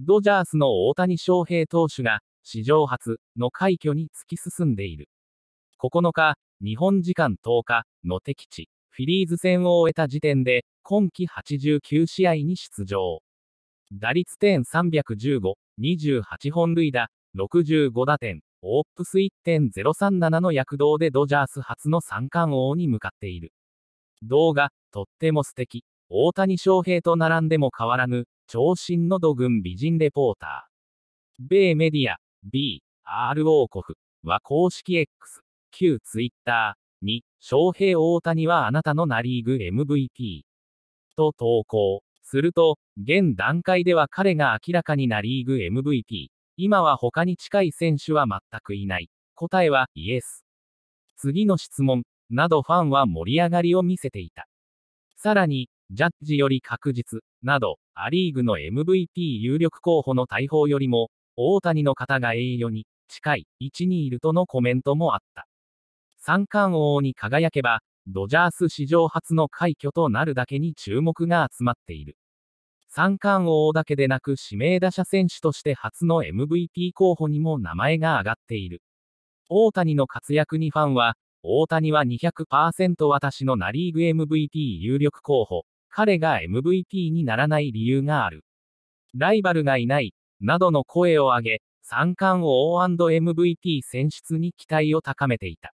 ドジャースの大谷翔平投手が、史上初の快挙に突き進んでいる。9日、日本時間10日の敵地、フィリーズ戦を終えた時点で、今季89試合に出場。打率点315、28本塁打、65打点、オープス1.037の躍動でドジャース初の三冠王に向かっている。動画、とっても素敵。大谷翔平と並んでも変わらぬ、長身の土軍美人レポーター。米メディア、B、R 王国は公式 X、旧 Twitter に、翔平大谷はあなたのナリーグ MVP と投稿。すると、現段階では彼が明らかにナリーグ MVP。今は他に近い選手は全くいない。答えはイエス。次の質問、などファンは盛り上がりを見せていた。さらに、ジャッジより確実、など、ア・リーグの MVP 有力候補の大砲よりも、大谷の方が栄誉に近い位置にいるとのコメントもあった。三冠王に輝けば、ドジャース史上初の快挙となるだけに注目が集まっている。三冠王だけでなく指名打者選手として初の MVP 候補にも名前が挙がっている。大谷の活躍にファンは、大谷は200%私のナリーグ MVP 有力候補彼が MVP にならない理由がある。ライバルがいない、などの声を上げ、三冠王 &MVP 選出に期待を高めていた。